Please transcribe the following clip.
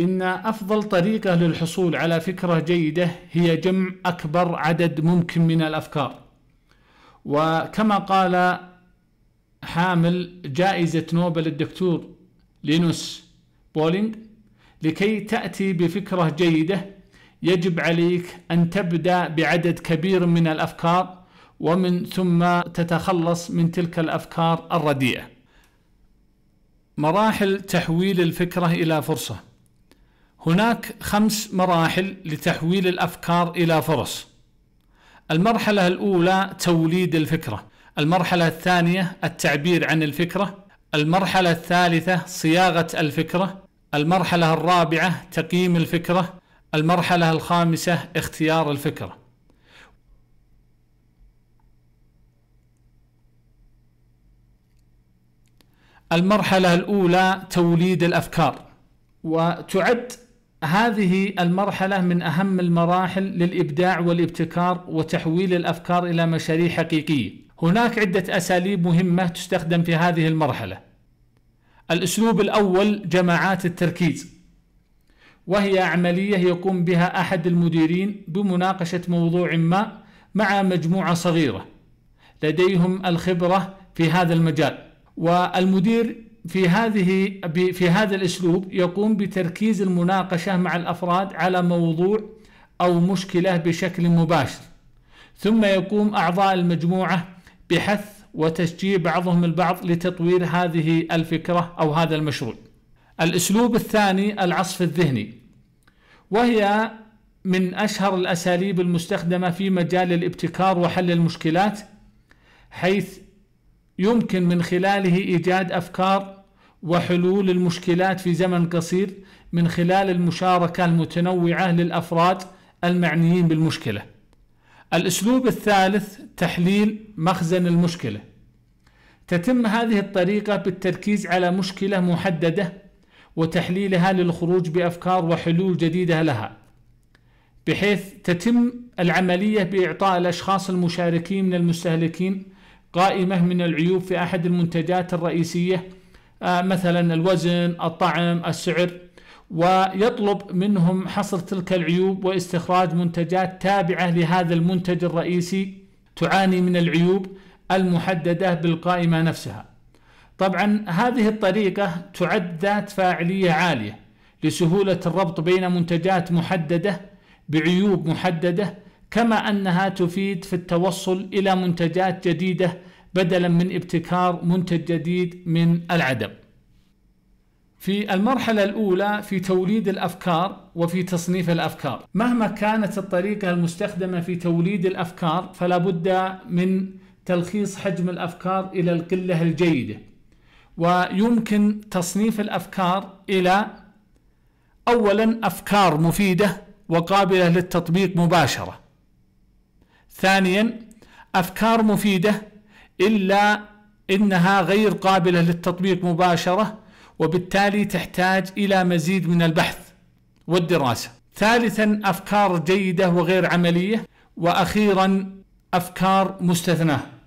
إن أفضل طريقة للحصول على فكرة جيدة هي جمع أكبر عدد ممكن من الأفكار وكما قال حامل جائزة نوبل الدكتور لينوس بولينج لكي تأتي بفكرة جيدة يجب عليك أن تبدأ بعدد كبير من الأفكار ومن ثم تتخلص من تلك الأفكار الرديئة مراحل تحويل الفكرة إلى فرصة هناك خمس مراحل لتحويل الافكار الى فرص. المرحله الاولى توليد الفكره، المرحله الثانيه التعبير عن الفكره، المرحله الثالثه صياغه الفكره، المرحله الرابعه تقييم الفكره، المرحله الخامسه اختيار الفكره. المرحله الاولى توليد الافكار وتعد هذه المرحلة من أهم المراحل للإبداع والابتكار وتحويل الأفكار إلى مشاريع حقيقية. هناك عدة أساليب مهمة تستخدم في هذه المرحلة. الأسلوب الأول جماعات التركيز. وهي عملية يقوم بها أحد المديرين بمناقشة موضوع ما مع مجموعة صغيرة لديهم الخبرة في هذا المجال والمدير في هذه في هذا الاسلوب يقوم بتركيز المناقشه مع الافراد على موضوع او مشكله بشكل مباشر ثم يقوم اعضاء المجموعه بحث وتشجيع بعضهم البعض لتطوير هذه الفكره او هذا المشروع. الاسلوب الثاني العصف الذهني وهي من اشهر الاساليب المستخدمه في مجال الابتكار وحل المشكلات حيث يمكن من خلاله ايجاد افكار وحلول المشكلات في زمن قصير من خلال المشاركه المتنوعه للافراد المعنيين بالمشكله. الاسلوب الثالث تحليل مخزن المشكله. تتم هذه الطريقه بالتركيز على مشكله محدده وتحليلها للخروج بافكار وحلول جديده لها. بحيث تتم العمليه باعطاء الاشخاص المشاركين من المستهلكين قائمة من العيوب في أحد المنتجات الرئيسية آه، مثلا الوزن الطعم السعر ويطلب منهم حصر تلك العيوب واستخراج منتجات تابعة لهذا المنتج الرئيسي تعاني من العيوب المحددة بالقائمة نفسها طبعا هذه الطريقة تعد ذات فاعلية عالية لسهولة الربط بين منتجات محددة بعيوب محددة كما أنها تفيد في التوصل إلى منتجات جديدة بدلا من ابتكار منتج جديد من العدم في المرحلة الأولى في توليد الأفكار وفي تصنيف الأفكار مهما كانت الطريقة المستخدمة في توليد الأفكار فلا بد من تلخيص حجم الأفكار إلى القلة الجيدة ويمكن تصنيف الأفكار إلى أولا أفكار مفيدة وقابلة للتطبيق مباشرة ثانيا أفكار مفيدة إلا إنها غير قابلة للتطبيق مباشرة وبالتالي تحتاج إلى مزيد من البحث والدراسة ثالثا أفكار جيدة وغير عملية وأخيرا أفكار مستثناه